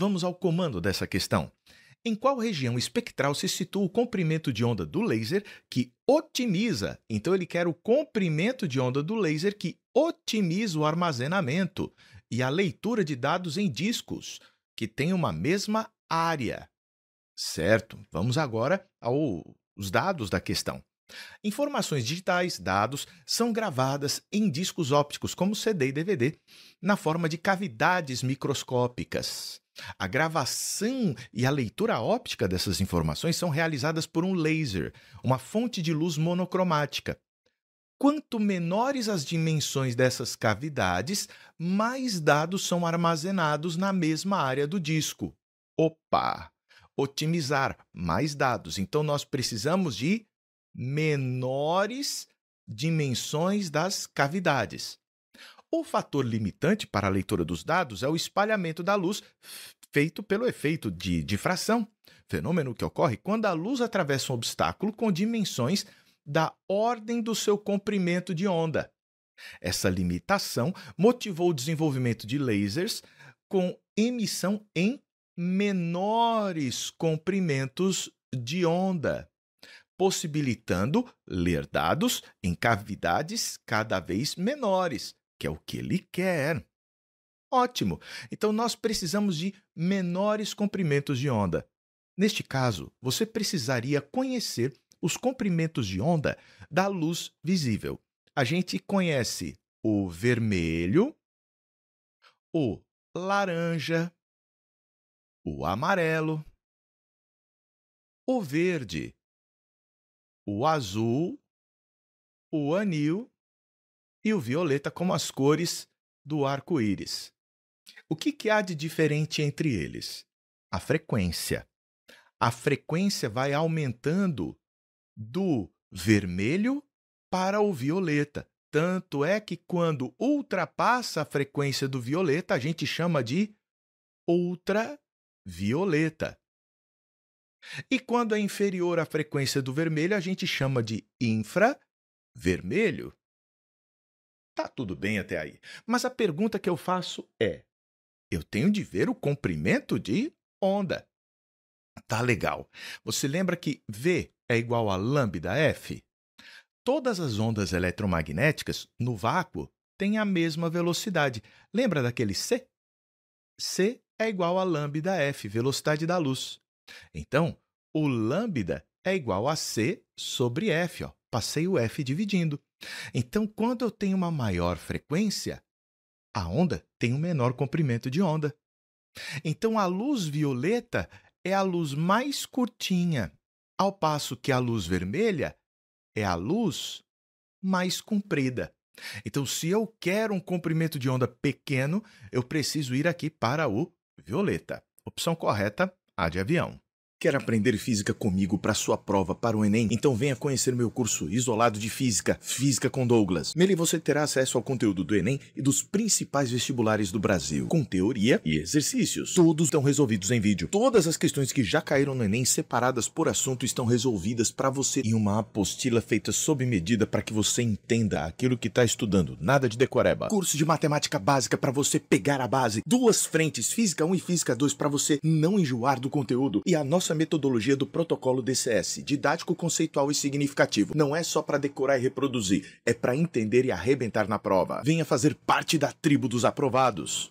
Vamos ao comando dessa questão. Em qual região espectral se situa o comprimento de onda do laser que otimiza? Então ele quer o comprimento de onda do laser que otimiza o armazenamento e a leitura de dados em discos que tem uma mesma área. Certo, vamos agora aos dados da questão. Informações digitais, dados, são gravadas em discos ópticos, como CD e DVD, na forma de cavidades microscópicas. A gravação e a leitura óptica dessas informações são realizadas por um laser, uma fonte de luz monocromática. Quanto menores as dimensões dessas cavidades, mais dados são armazenados na mesma área do disco. Opa! Otimizar mais dados. Então nós precisamos de menores dimensões das cavidades. O fator limitante para a leitura dos dados é o espalhamento da luz feito pelo efeito de difração, fenômeno que ocorre quando a luz atravessa um obstáculo com dimensões da ordem do seu comprimento de onda. Essa limitação motivou o desenvolvimento de lasers com emissão em menores comprimentos de onda, possibilitando ler dados em cavidades cada vez menores, que é o que ele quer. Ótimo! Então nós precisamos de menores comprimentos de onda. Neste caso, você precisaria conhecer os comprimentos de onda da luz visível. A gente conhece o vermelho, o laranja, o amarelo, o verde, o azul, o anil e o violeta como as cores do arco-íris. O que, que há de diferente entre eles? A frequência. A frequência vai aumentando do vermelho para o violeta. Tanto é que quando ultrapassa a frequência do violeta, a gente chama de ultravioleta. E quando é inferior à frequência do vermelho, a gente chama de infravermelho. Tá tudo bem até aí. Mas a pergunta que eu faço é: eu tenho de ver o comprimento de onda. Tá legal. Você lembra que V é igual a lambda F? Todas as ondas eletromagnéticas no vácuo têm a mesma velocidade. Lembra daquele C? C é igual a lambda F, velocidade da luz. Então, o lambda é igual a C sobre f, ó, passei o f dividindo. Então, quando eu tenho uma maior frequência, a onda tem um menor comprimento de onda. Então, a luz violeta é a luz mais curtinha, ao passo que a luz vermelha é a luz mais comprida. Então, se eu quero um comprimento de onda pequeno, eu preciso ir aqui para o violeta. Opção correta, a de avião. Quer aprender física comigo para sua prova para o Enem? Então venha conhecer meu curso Isolado de Física, Física com Douglas. Nele você terá acesso ao conteúdo do Enem e dos principais vestibulares do Brasil, com teoria e exercícios. Todos estão resolvidos em vídeo. Todas as questões que já caíram no Enem, separadas por assunto, estão resolvidas para você em uma apostila feita sob medida para que você entenda aquilo que está estudando, nada de decoreba. Curso de matemática básica para você pegar a base. Duas frentes, Física 1 e Física 2, para você não enjoar do conteúdo. E a nossa nossa metodologia do protocolo DCS, didático, conceitual e significativo. Não é só para decorar e reproduzir, é para entender e arrebentar na prova. Venha fazer parte da tribo dos aprovados.